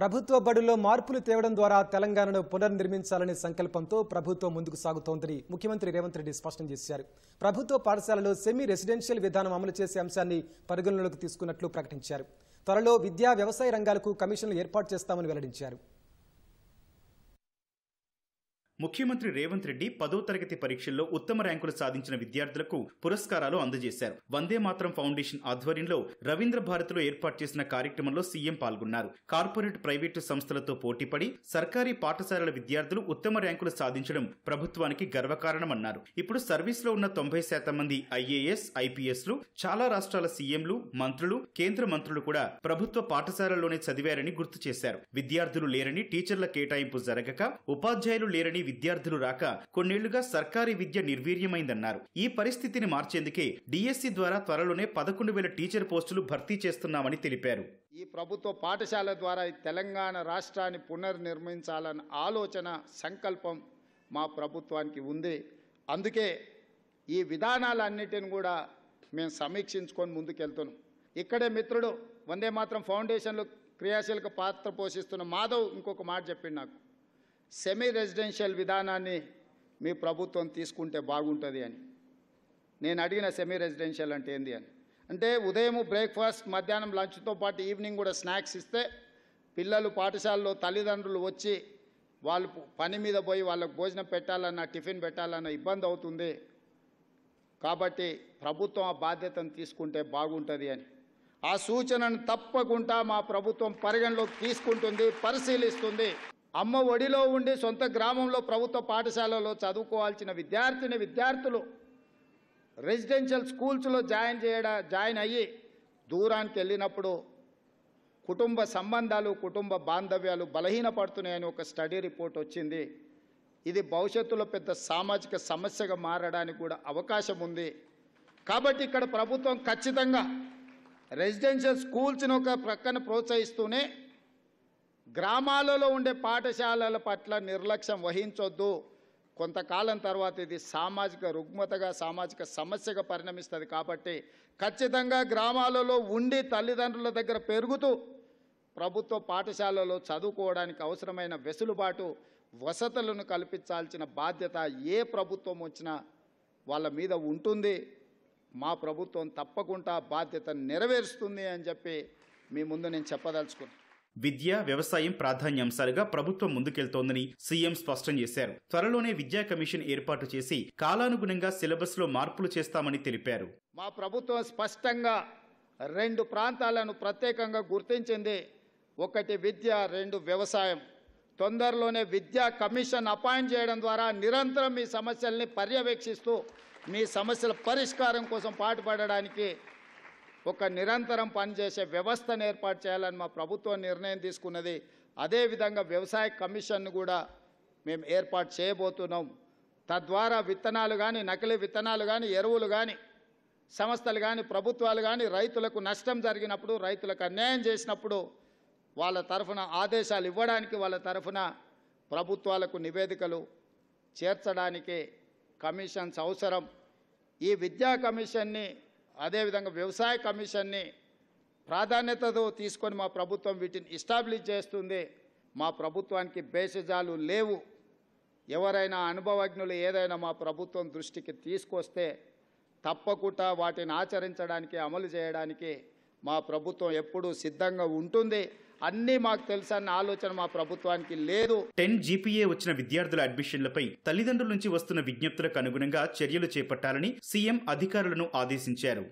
ప్రభుత్వ బడుల్లో మార్పులు తేవడం ద్వారా తెలంగాణను పునర్నిర్మించాలనే సంకల్పంతో ప్రభుత్వం ముందుకు సాగుతోందని ముఖ్యమంత్రి రేవంత్ రెడ్డి స్పష్టం చేశారు ప్రభుత్వ పాఠశాలలో సెమీ రెసిడెన్షియల్ విధానం అమలు చేసే అంశాన్ని పరిగణలోకి తీసుకున్నట్లు ప్రకటించారు త్వరలో విద్యా వ్యవసాయ రంగాలకు కమిషన్లు ఏర్పాటు చేస్తామని వెల్లడించారు ముఖ్యమంత్రి రేవంత్ రెడ్డి పదో తరగతి పరీక్షల్లో ఉత్తమ ర్యాంకులు సాధించిన విద్యార్థులకు పురస్కారాలు అందజేశారు వందే మాత్రం ఫౌండేషన్ ఆధ్వర్యంలో రవీంద్ర భారతిలో ఏర్పాటు చేసిన కార్యక్రమంలో సీఎం పాల్గొన్నారు కార్పొరేట్ ప్రైవేటు సంస్థలతో పోటీపడి సర్కారీ పాఠశాలల విద్యార్థులు ఉత్తమ ర్యాంకులు సాధించడం ప్రభుత్వానికి గర్వకారణమన్నారు ఇప్పుడు లో ఉన్న తొంభై శాతం మంది ఐఏఎస్ ఐపీఎస్లు చాలా రాష్ట్రాల సీఎంలు మంత్రులు కేంద్ర మంత్రులు కూడా ప్రభుత్వ పాఠశాలలోనే చదివారని గుర్తు చేశారు విద్యార్థులు లేరని టీచర్ల కేటాయింపు జరగక ఉపాధ్యాయులు లేరని విద్యార్థులు రాక కొన్నేళ్లుగా సర్కారీ విద్య నిర్వీర్యమైందన్నారు ఈ పరిస్థితిని మార్చేందుకే డిఎస్సి ద్వారా త్వరలోనే పదకొండు వేల టీచర్ పోస్టులు భర్తీ చేస్తున్నామని తెలిపారు ఈ ప్రభుత్వ పాఠశాల ద్వారా తెలంగాణ రాష్ట్రాన్ని పునర్నిర్మించాలన్న ఆలోచన సంకల్పం మా ప్రభుత్వానికి ఉంది అందుకే ఈ విధానాలన్నిటిని కూడా మేము సమీక్షించుకొని ముందుకెళ్తున్నాం ఇక్కడే మిత్రుడు వందే మాత్రం ఫౌండేషన్లో క్రియాశీలక పాత్ర పోషిస్తున్న మాధవ్ ఇంకొక మాట చెప్పిండు నాకు సెమీ రెసిడెన్షియల్ విధానాన్ని మీ ప్రభుత్వం తీసుకుంటే బాగుంటుంది అని నేను అడిగిన సెమీ రెసిడెన్షియల్ అంటే ఏంది అని అంటే ఉదయం బ్రేక్ఫాస్ట్ మధ్యాహ్నం లంచ్తో పాటు ఈవినింగ్ కూడా స్నాక్స్ ఇస్తే పిల్లలు పాఠశాలలో తల్లిదండ్రులు వచ్చి వాళ్ళు పని మీద పోయి వాళ్ళకు భోజనం పెట్టాలన్న టిఫిన్ పెట్టాలన్న ఇబ్బంది అవుతుంది కాబట్టి ప్రభుత్వం ఆ బాధ్యతను తీసుకుంటే బాగుంటుంది అని ఆ సూచనను తప్పకుండా మా ప్రభుత్వం పరిగణలోకి తీసుకుంటుంది పరిశీలిస్తుంది అమ్మ ఒడిలో ఉండి సొంత గ్రామంలో ప్రభుత్వ పాఠశాలలో చదువుకోవాల్సిన విద్యార్థిని విద్యార్థులు రెసిడెన్షియల్ స్కూల్స్లో జాయిన్ చేయడా జాయిన్ అయ్యి దూరానికి వెళ్ళినప్పుడు కుటుంబ సంబంధాలు కుటుంబ బాంధవ్యాలు బలహీనపడుతున్నాయని ఒక స్టడీ రిపోర్ట్ వచ్చింది ఇది భవిష్యత్తులో పెద్ద సామాజిక సమస్యగా మారడానికి కూడా అవకాశం ఉంది కాబట్టి ఇక్కడ ప్రభుత్వం ఖచ్చితంగా రెసిడెన్షియల్ స్కూల్స్ని ఒక ప్రక్కన ప్రోత్సహిస్తూనే గ్రామాలలో ఉండే పాఠశాలల పట్ల నిర్లక్ష్యం వహించొద్దు కొంతకాలం తర్వాత ఇది సామాజిక రుగ్మతగా సామాజిక సమస్యగా పరిణమిస్తుంది కాబట్టి ఖచ్చితంగా గ్రామాలలో ఉండి తల్లిదండ్రుల దగ్గర పెరుగుతూ ప్రభుత్వ పాఠశాలలో చదువుకోవడానికి అవసరమైన వెసులుబాటు వసతులను కల్పించాల్సిన బాధ్యత ఏ ప్రభుత్వం వచ్చినా వాళ్ళ మీద ఉంటుంది మా ప్రభుత్వం తప్పకుండా బాధ్యత నెరవేరుస్తుంది అని చెప్పి మీ ముందు నేను చెప్పదలుచుకున్నాను విద్య వ్యవసాయం ప్రాధాన్యాంశాలుగా ప్రభుత్వం ముందుకెళ్తోందని సీఎం స్పష్టం చేశారు త్వరలోనే విద్యా కమిషన్ ఏర్పాటు చేసి కాలానుగుణంగా సిలబస్ లో మార్పులు చేస్తామని తెలిపారు మా ప్రభుత్వం స్పష్టంగా రెండు ప్రాంతాలను ప్రత్యేకంగా గుర్తించింది ఒకటి విద్య రెండు వ్యవసాయం తొందరలోనే విద్యా కమిషన్ అపాయింట్ చేయడం ద్వారా నిరంతరం మీ సమస్యల్ని పర్యవేక్షిస్తూ మీ సమస్యల పరిష్కారం కోసం పాటుపడడానికి ఒక నిరంతరం పనిచేసే వ్యవస్థను ఏర్పాటు చేయాలని మా ప్రభుత్వం నిర్ణయం తీసుకున్నది అదేవిధంగా వ్యవసాయ కమిషన్ను కూడా మేము ఏర్పాటు చేయబోతున్నాం తద్వారా విత్తనాలు కానీ నకిలీ విత్తనాలు కానీ ఎరువులు కానీ సంస్థలు కానీ ప్రభుత్వాలు కానీ రైతులకు నష్టం జరిగినప్పుడు రైతులకు అన్యాయం చేసినప్పుడు వాళ్ళ తరఫున ఆదేశాలు ఇవ్వడానికి వాళ్ళ తరఫున ప్రభుత్వాలకు నివేదికలు చేర్చడానికి కమిషన్స్ అవసరం ఈ విద్యా కమిషన్ని అదేవిధంగా వ్యవసాయ కమిషన్ని ప్రాధాన్యతతో తీసుకొని మా ప్రభుత్వం వీటిని ఇస్టాబ్లిష్ చేస్తుంది మా ప్రభుత్వానికి బేషజాలు లేవు ఎవరైనా అనుభవజ్ఞులు ఏదైనా మా ప్రభుత్వం దృష్టికి తీసుకొస్తే తప్పకుండా వాటిని ఆచరించడానికి అమలు చేయడానికి మా ప్రభుత్వం ఎప్పుడు సిద్ధంగా ఉంటుంది అన్ని మాకు తెలుసన్న ఆలోచన మా ప్రభుత్వానికి లేదు టెన్ జీపీఏ వచ్చిన విద్యార్థుల అడ్మిషన్లపై తల్లిదండ్రుల నుంచి వస్తున్న విజ్ఞప్తులకు అనుగుణంగా చర్యలు చేపట్టాలని సీఎం అధికారులను ఆదేశించారు